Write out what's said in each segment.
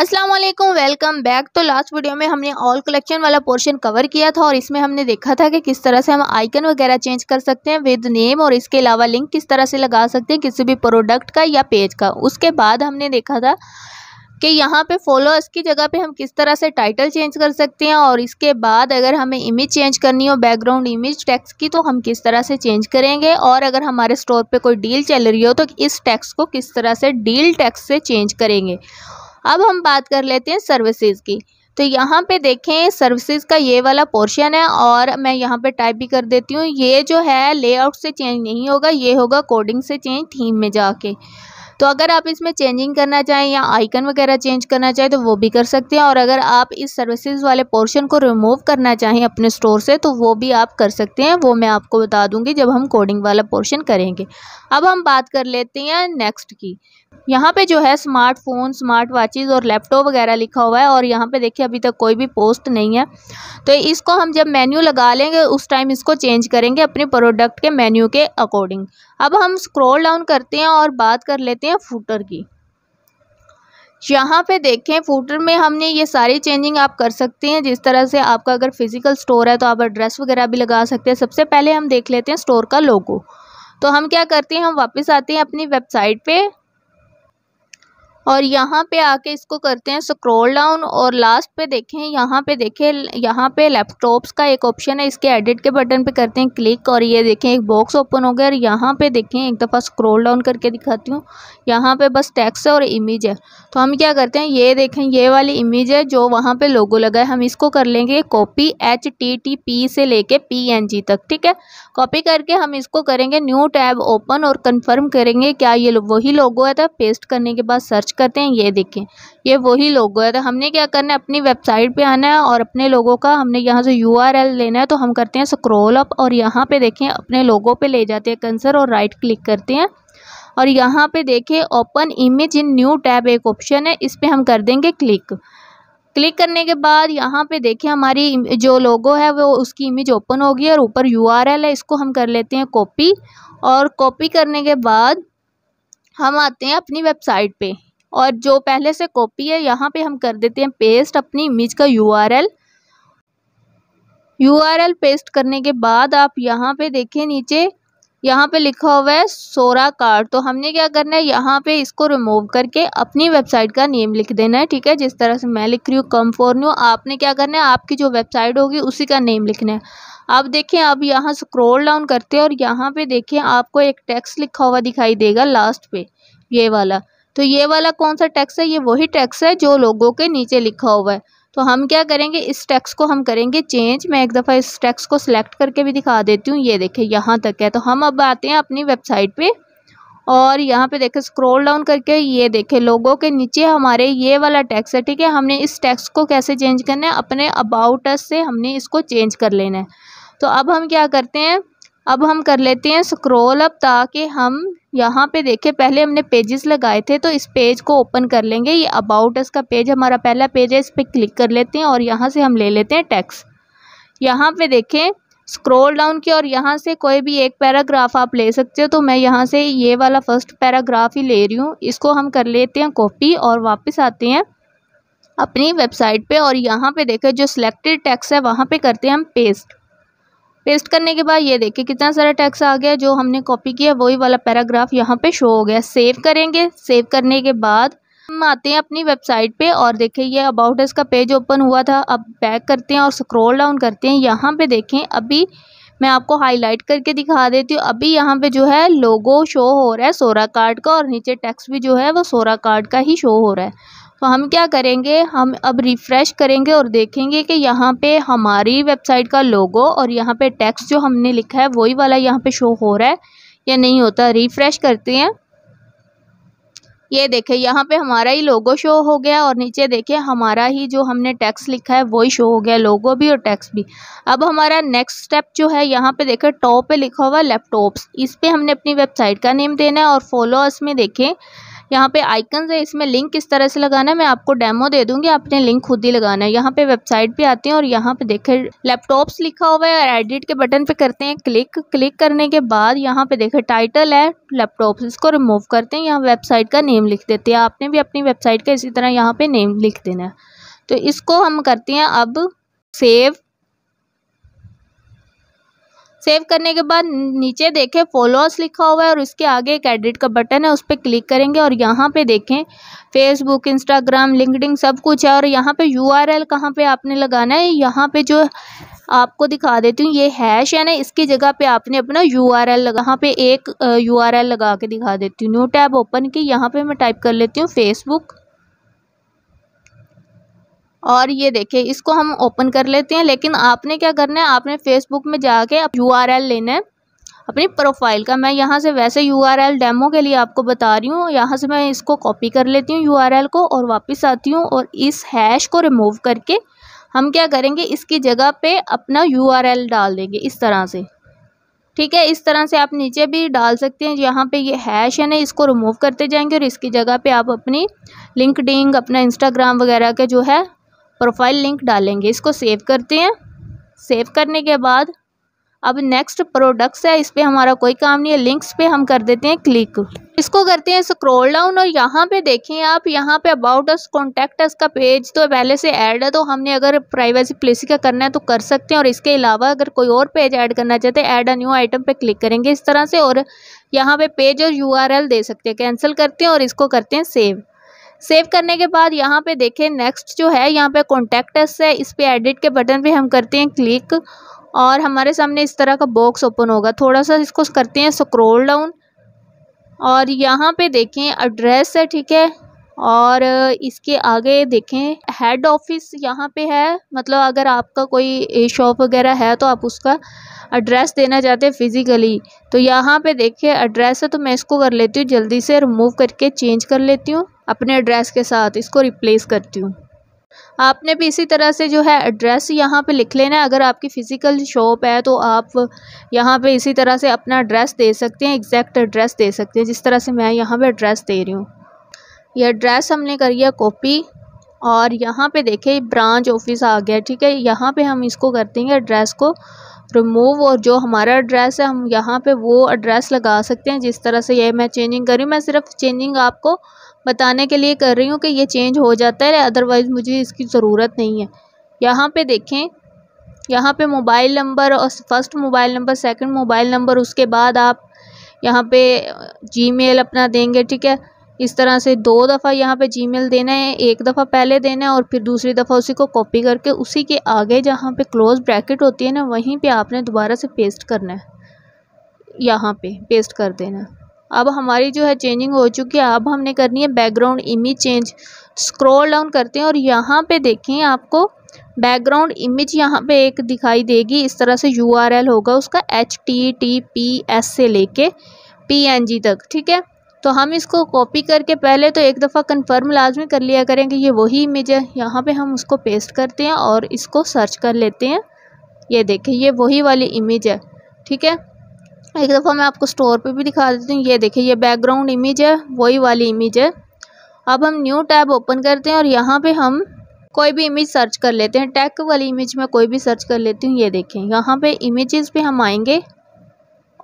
अस्सलाम वालेकुम welcome back तो लास्ट वीडियो में हमने ऑल कलेक्शन वाला पोर्शन कवर किया था और इसमें हमने देखा था कि किस तरह से हम आइकन वगैरह चेंज कर सकते हैं विद नेम और इसके अलावा लिंक किस तरह से लगा सकते हैं किसी भी प्रोडक्ट का या पेज का उसके बाद हमने देखा था कि यहाँ पे फॉलोअर्स की जगह पे हम किस तरह से टाइटल चेंज कर सकते हैं और इसके बाद अगर हमें इमेज चेंज करनी हो बैकग्राउंड इमेज टैक्स की तो हम किस तरह से चेंज करेंगे और अगर हमारे स्टोर पे कोई डील चल रही हो तो इस टैक्स को किस तरह से डील टैक्स से चेंज करेंगे अब हम बात कर लेते हैं सर्विसेज की तो यहाँ पे देखें सर्विसेज का ये वाला पोर्शन है और मैं यहाँ पे टाइप भी कर देती हूँ ये जो है लेआउट से चेंज नहीं होगा ये होगा कोडिंग से चेंज थीम में जाके तो अगर आप इसमें चेंजिंग करना चाहें या आइकन वगैरह चेंज करना चाहें तो वो भी कर सकते हैं और अगर आप इस सर्विसेज वाले पोर्शन को रिमूव करना चाहें अपने स्टोर से तो वो भी आप कर सकते हैं वो मैं आपको बता दूंगी जब हम कोडिंग वाला पोर्शन करेंगे अब हम बात कर लेते हैं नेक्स्ट की यहाँ पे जो है स्मार्टफोन स्मार्ट वॉचेज़ और लैपटॉप वगैरह लिखा हुआ है और यहाँ पे देखिए अभी तक कोई भी पोस्ट नहीं है तो इसको हम जब मेन्यू लगा लेंगे उस टाइम इसको चेंज करेंगे अपने प्रोडक्ट के मेन्यू के अकॉर्डिंग अब हम स्क्रॉल डाउन करते हैं और बात कर लेते हैं फूटर की यहाँ पे देखें फूटर में हमने ये सारी चेंजिंग आप कर सकते हैं जिस तरह से आपका अगर फिज़िकल स्टोर है तो आप एड्रेस वगैरह भी लगा सकते हैं सबसे पहले हम देख लेते हैं स्टोर का लोगो तो हम क्या करते हैं हम वापस आते हैं अपनी वेबसाइट पे और यहाँ पे आके इसको करते हैं स्क्रॉल डाउन और लास्ट पे देखें यहाँ पे देखें यहाँ पे लैपटॉप्स का एक ऑप्शन है इसके एडिट के बटन पे करते हैं क्लिक और ये देखें एक बॉक्स ओपन हो गया और यहाँ पे देखें एक दफ़ा स्क्रॉल डाउन करके दिखाती हूँ यहाँ पे बस टैक्स है और इमेज है तो हम क्या करते हैं ये देखें ये वाली इमेज है जो वहाँ पर लोगो लगा है हम इसको कर लेंगे copy H T T P से कर पी एन जी तक ठीक है कॉपी करके हम इसको करेंगे न्यू टैब ओपन और कन्फर्म करेंगे क्या ये वही लोगो है था पेस्ट करने के बाद सर्च करते हैं ये देखें ये वही लोगो है तो हमने क्या करना है अपनी वेबसाइट पे आना है और अपने लोगों का हमने यहाँ से यू लेना है तो हम करते हैं स्क्रोल अप और यहाँ पे देखें अपने लोगों पे ले जाते हैं कंसर और राइट क्लिक करते हैं और यहाँ पे देखें open image in new tab एक ऑप्शन है इस पर हम कर देंगे क्लिक क्लिक करने के बाद यहाँ पे देखें हमारी जो लोगो है वो उसकी इमेज ओपन होगी और ऊपर यू है इसको हम कर लेते हैं कॉपी और कॉपी करने के बाद हम आते हैं अपनी वेबसाइट पे और जो पहले से कॉपी है यहाँ पे हम कर देते हैं पेस्ट अपनी इमेज का U R L U R L paste करने के बाद आप यहाँ पे देखें नीचे यहाँ पे लिखा हुआ है सोरा कार्ड तो हमने क्या करना है यहाँ पे इसको रिमूव करके अपनी वेबसाइट का नेम लिख देना है ठीक है जिस तरह से मैं लिख रही हूँ कम फॉर न्यू आपने क्या करना है आपकी जो वेबसाइट होगी उसी का नेम लिखना है आप देखें आप यहाँ स्क्रॉल डाउन करते हैं और यहाँ पे देखें आपको एक टेक्स्ट लिखा हुआ दिखाई देगा लास्ट पे ये वाला तो ये वाला कौन सा टैक्स है ये वही टैक्स है जो लोगों के नीचे लिखा हुआ है तो हम क्या करेंगे इस टैक्स को हम करेंगे चेंज मैं एक दफ़ा इस टैक्स को सिलेक्ट करके भी दिखा देती हूँ ये देखें यहाँ तक है तो हम अब आते हैं अपनी वेबसाइट पर और यहाँ पे देखें स्क्रॉल डाउन करके ये देखें लोगों के नीचे हमारे ये वाला टैक्स है ठीक है हमने इस टैक्स को कैसे चेंज करना है अपने अबाउट अस से हमने इसको चेंज कर लेना है तो अब हम क्या करते हैं अब हम कर लेते हैं स्क्रॉल अब ताकि हम यहाँ पे देखें पहले हमने पेजेस लगाए थे तो इस पेज को ओपन कर लेंगे ये अबाउट इसका पेज हमारा पहला पेज है इस पर क्लिक कर लेते हैं और यहाँ से हम ले लेते हैं टैक्स यहाँ पे देखें स्क्रॉल डाउन किया और यहाँ से कोई भी एक पैराग्राफ आप ले सकते हो तो मैं यहाँ से ये वाला फर्स्ट पैराग्राफ ही ले रही हूँ इसको हम कर लेते हैं कॉपी और वापस आते हैं अपनी वेबसाइट पे और यहाँ पे देखें जो सिलेक्टेड टैक्स है वहाँ पे करते हैं हम पेस्ट पेस्ट करने के बाद ये देखिए कितना सारा टैक्स आ गया जो हमने कॉपी किया वही वाला पैराग्राफ यहाँ पे शो हो गया सेव करेंगे सेव करने के बाद हम आते हैं अपनी वेबसाइट पे और देखें ये अबाउट अस का पेज ओपन हुआ था अब बैक करते हैं और स्क्रॉल डाउन करते हैं यहाँ पे देखें अभी मैं आपको हाईलाइट करके दिखा देती हूँ अभी यहाँ पे जो है लोगो शो हो रहा है सोरा कार्ड का और नीचे टैक्स भी जो है वो सोरा कार्ड का ही शो हो रहा है तो हम क्या करेंगे हम अब रिफ़्रेश करेंगे और देखेंगे कि यहाँ पे हमारी वेबसाइट का लोगो और यहाँ पे टेक्स्ट जो हमने लिखा है वही वाला यहाँ पे शो हो रहा है या नहीं होता रिफ़्रेश करते हैं ये देखें यहाँ पे हमारा ही लोगो शो हो गया और नीचे देखें हमारा ही जो हमने टैक्स लिखा है वही शो हो गया लोगो भी और टैक्स भी अब हमारा नेक्स्ट स्टेप जो है यहाँ पे देखें टॉप पे लिखा हुआ लैपटॉप्स इस पर हमने अपनी वेबसाइट का नेम देना है और फॉलोअर्स में देखें यहाँ पे आइकन्स है इसमें लिंक किस तरह से लगाना है मैं आपको डेमो दे दूंगी आपने लिंक खुद ही लगाना है यहाँ पे वेबसाइट भी आती है और यहाँ पे देखे लैपटॉप्स लिखा हुआ है और एडिट के बटन पे करते हैं क्लिक क्लिक करने के बाद यहाँ पे देखे टाइटल है लैपटॉप इसको रिमूव करते हैं यहाँ वेबसाइट का नेम लिख देते हैं आपने भी अपनी वेबसाइट का इसी तरह यहाँ पे नेम लिख देना है तो इसको हम करते हैं अब सेव सेव करने के बाद नीचे देखें फॉलोअर्स लिखा हुआ है और इसके आगे एक एडिट का बटन है उस पर क्लिक करेंगे और यहाँ पे देखें फेसबुक इंस्टाग्राम लिंकडिंग सब कुछ है और यहाँ पे यू आर एल कहाँ पर आपने लगाना है यहाँ पे जो आपको दिखा देती हूँ ये हैश है ना इसकी जगह पे आपने अपना यू आर एल लगा यहाँ पे एक यू आर एल लगा के दिखा देती हूँ न्यू टैब ओपन की यहाँ पे मैं टाइप कर लेती हूँ फेसबुक और ये देखिए इसको हम ओपन कर लेते हैं लेकिन आपने क्या करना है आपने फेसबुक में जाके अब यू लेना है अपनी प्रोफाइल का मैं यहाँ से वैसे यू डेमो के लिए आपको बता रही हूँ यहाँ से मैं इसको कॉपी कर लेती हूँ यू को और वापस आती हूँ और इस हैश को रिमूव करके हम क्या करेंगे इसकी जगह पे अपना यू डाल देंगे इस तरह से ठीक है इस तरह से आप नीचे भी डाल सकते हैं यहाँ पे ये हैश है ना इसको रिमूव करते जाएंगे और इसकी जगह पे आप अपनी लिंकडिंग अपना इंस्टाग्राम वगैरह के जो है प्रोफाइल लिंक डालेंगे इसको सेव करते हैं सेव करने के बाद अब नेक्स्ट प्रोडक्ट्स है इस पर हमारा कोई काम नहीं है लिंक्स पे हम कर देते हैं क्लिक इसको करते हैं स्क्रॉल डाउन और यहाँ पे देखें आप यहाँ पे अबाउट अस कॉन्टैक्ट अस का पेज तो पहले से ऐड है तो हमने अगर प्राइवेसी प्लेसी का करना है तो कर सकते हैं और इसके अलावा अगर कोई और पेज ऐड करना चाहते हैं ऐड अ न्यू आइटम पे क्लिक करेंगे इस तरह से और यहाँ पे पेज और यू दे सकते हैं कैंसिल करते हैं और इसको करते हैं सेव सेव करने के बाद यहाँ पे देखें नेक्स्ट जो है यहाँ पे कॉन्टेक्ट है इस पर एडिट के बटन पे हम करते हैं क्लिक और हमारे सामने इस तरह का बॉक्स ओपन होगा थोड़ा सा इसको करते हैं स्क्रोल डाउन और यहाँ पे देखें एड्रेस है ठीक है और इसके आगे देखें हेड ऑफिस यहाँ पे है मतलब अगर आपका कोई शॉप वगैरह है तो आप उसका एड्रेस देना चाहते हैं फिज़िकली तो यहाँ पे देखिए एड्रेस है तो मैं इसको कर लेती हूँ जल्दी से रिमूव करके चेंज कर लेती हूँ अपने एड्रेस के साथ इसको रिप्लेस करती हूँ आपने भी इसी तरह से जो है एड्रेस यहाँ पे लिख लेना है अगर आपकी फ़िज़िकल शॉप है तो आप यहाँ पे इसी तरह से अपना एड्रेस दे सकते हैं एग्जैक्ट एड्रेस दे सकते हैं जिस तरह से मैं यहाँ पे एड्रेस दे रही हूँ ये एड्रेस हमने करी है कॉपी और यहाँ पे देखे ब्रांच ऑफिस आ गया ठीक है यहाँ पर हम इसको कर देंगे एड्रेस को रिमूव और जो हमारा एड्रेस है हम यहाँ पे वो एड्रेस लगा सकते हैं जिस तरह से ये मैं चेंजिंग करी मैं सिर्फ चेंजिंग आपको बताने के लिए कर रही हूँ कि ये चेंज हो जाता है अदरवाइज़ मुझे इसकी ज़रूरत नहीं है यहाँ पे देखें यहाँ पे मोबाइल नंबर और first mobile number second mobile number उसके बाद आप यहाँ पे जीमेल अपना देंगे ठीक है इस तरह से दो दफ़ा यहाँ पे जीमेल देना है एक दफ़ा पहले देना है और फिर दूसरी दफ़ा उसी को कॉपी करके उसी के आगे जहाँ पे क्लोज ब्रैकेट होती है ना वहीं पे आपने दोबारा से पेस्ट करना है यहाँ पे पेस्ट कर देना है अब हमारी जो है चेंजिंग हो चुकी है अब हमने करनी है background image change scroll down करते हैं और यहाँ पे देखें आपको बैकग्राउंड इमेज यहाँ पे एक दिखाई देगी इस तरह से यू होगा उसका H T T P S से लेके पी एन जी तक ठीक है तो हम इसको कॉपी करके पहले तो एक दफ़ा कंफर्म लाजमी कर लिया करें कि ये वही इमेज है यहाँ पर हम उसको पेस्ट करते हैं और इसको सर्च कर लेते हैं ये देखें ये वही वाली इमेज है ठीक है एक दफ़ा मैं आपको स्टोर पे भी दिखा देती हूँ ये देखिए ये बैकग्राउंड इमेज है वही वाली इमेज है अब हम न्यू टैब ओपन करते हैं और यहाँ पे हम कोई भी इमेज सर्च कर लेते हैं टैक वाली इमेज में कोई भी सर्च कर लेती हूँ ये देखें यहाँ पे इमेजेस पे हम आएंगे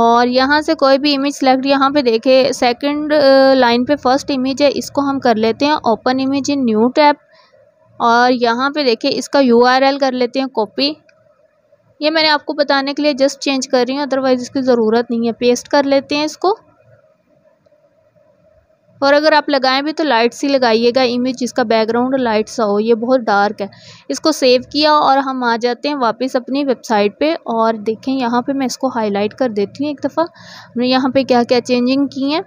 और यहाँ से कोई भी इमेज सेलेक्ट यहाँ पे देखें सेकेंड लाइन पर फर्स्ट इमेज है इसको हम कर लेते हैं open image in new tab और यहाँ पर देखें इसका यू कर लेते हैं कॉपी ये मैंने आपको बताने के लिए जस्ट चेंज कर रही हूँ अदरवाइज़ इसकी ज़रूरत नहीं है पेस्ट कर लेते हैं इसको और अगर आप लगाएं भी तो लाइट सी लगाइएगा इमेज जिसका बैकग्राउंड लाइट सा हो ये बहुत डार्क है इसको सेव किया और हम आ जाते हैं वापस अपनी वेबसाइट पे और देखें यहाँ पे मैं इसको हाईलाइट कर देती हूँ एक दफ़ा हमने यहाँ पे क्या क्या चेंजिंग की हैं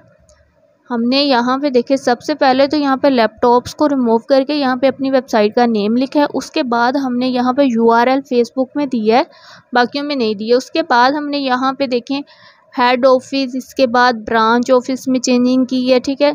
हमने यहाँ पे देखे सबसे पहले तो यहाँ पे लैपटॉप्स को रिमूव करके यहाँ पे अपनी वेबसाइट का नेम लिखा है उसके बाद हमने यहाँ पे यूआरएल फेसबुक में दिया है बाकियों में नहीं दी है उसके बाद हमने यहाँ पे देखें हेड ऑफिस इसके बाद ब्रांच ऑफिस में चेंजिंग की है ठीक है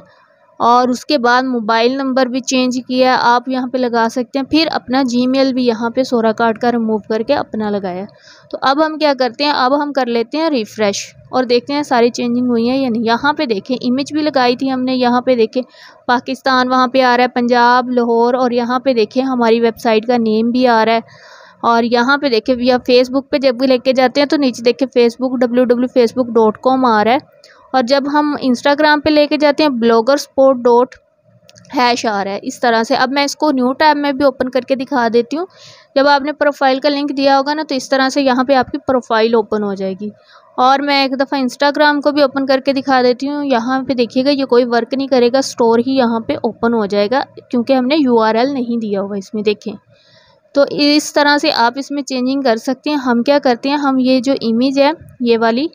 और उसके बाद मोबाइल नंबर भी चेंज किया आप यहाँ पे लगा सकते हैं फिर अपना जीमेल भी यहाँ पे सोरा कार्ड का रिमूव करके अपना लगाया तो अब हम क्या करते हैं अब हम कर लेते हैं रिफ़्रेश और देखते हैं सारी चेंजिंग हुई है या नहीं यहाँ पे देखें इमेज भी लगाई थी हमने यहाँ पे देखें पाकिस्तान वहाँ पर आ रहा है पंजाब लाहौर और यहाँ पर देखें हमारी वेबसाइट का नेम भी आ रहा है और यहाँ पर देखें या फेसबुक पर जब भी लेके जाते हैं तो नीचे देखें Facebook W W Facebook dot com आ रहा है और जब हम इंस्टाग्राम पे लेके जाते हैं ब्लॉगर स्पोर्ट डॉट हैश आ रहा है इस तरह से अब मैं इसको न्यू टैब में भी ओपन करके दिखा देती हूँ जब आपने प्रोफाइल का लिंक दिया होगा ना तो इस तरह से यहाँ पे आपकी प्रोफाइल ओपन हो जाएगी और मैं एक दफ़ा इंस्टाग्राम को भी ओपन करके दिखा देती हूँ यहाँ पे देखिएगा ये कोई वर्क नहीं करेगा स्टोर ही यहाँ पे ओपन हो जाएगा क्योंकि हमने यूआरएल नहीं दिया हुआ इसमें देखें तो इस तरह से आप इसमें चेंजिंग कर सकते हैं हम क्या करते हैं हम ये जो इमेज है ये वाली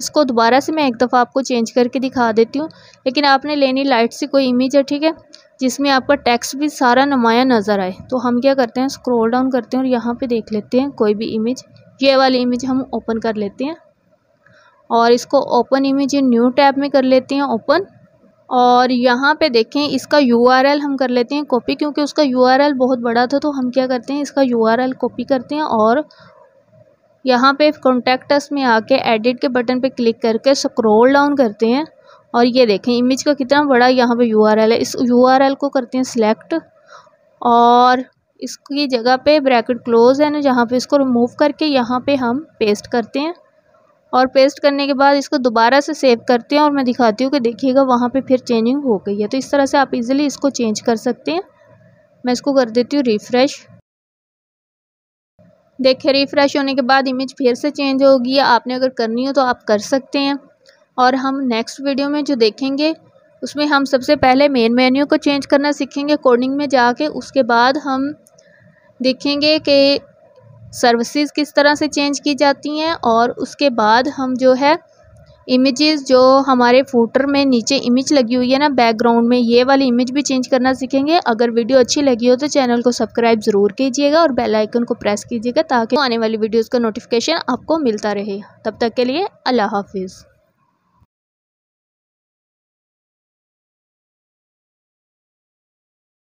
इसको दोबारा से मैं एक दफ़ा आपको चेंज करके दिखा देती हूँ लेकिन आपने लेनी लाइट सी कोई इमेज है ठीक है जिसमें आपका टेक्स्ट भी सारा नुमाया नज़र आए तो हम क्या करते हैं स्क्रॉल डाउन करते हैं और यहाँ पे देख लेते हैं कोई भी इमेज ये वाली इमेज हम ओपन कर लेते हैं और इसको ओपन इमेज न्यू टैब में कर लेते हैं ओपन और यहाँ पे देखें इसका यू हम कर लेते हैं कॉपी क्योंकि उसका यू बहुत बड़ा था तो हम क्या करते हैं इसका यू कॉपी करते हैं और यहाँ पे कॉन्टैक्ट अस में आके एडिट के बटन पे क्लिक करके स्क्रॉल डाउन करते हैं और ये देखें इमेज का कितना बड़ा यहाँ पे यूआरएल है इस यूआरएल को करते हैं सिलेक्ट और इसकी जगह पे ब्रैकेट क्लोज है ना जहाँ पे इसको रिमूव करके यहाँ पे हम पेस्ट करते हैं और पेस्ट करने के बाद इसको दोबारा से सेव करते हैं और मैं दिखाती हूँ कि देखिएगा वहाँ पर फिर चेंजिंग हो गई है तो इस तरह से आप इजिली इसको चेंज कर सकते हैं मैं इसको कर देती हूँ रिफ़्रेश देखें रिफ़्रेश होने के बाद इमेज फिर से चेंज होगी आपने अगर करनी हो तो आप कर सकते हैं और हम नेक्स्ट वीडियो में जो देखेंगे उसमें हम सबसे पहले मेन मेन्यू को चेंज करना सीखेंगे कोडिंग में जाके उसके बाद हम देखेंगे कि सर्विसेज किस तरह से चेंज की जाती हैं और उसके बाद हम जो है इमेजेस जो हमारे फूटर में नीचे इमेज लगी हुई है ना बैकग्राउंड में ये वाली इमेज भी चेंज करना सीखेंगे अगर वीडियो अच्छी लगी हो तो चैनल को सब्सक्राइब जरूर कीजिएगा और बेल आइकन को प्रेस कीजिएगा ताकि आने वाली वीडियोस का नोटिफिकेशन आपको मिलता रहे तब तक के लिए अल्लाह हाफिज़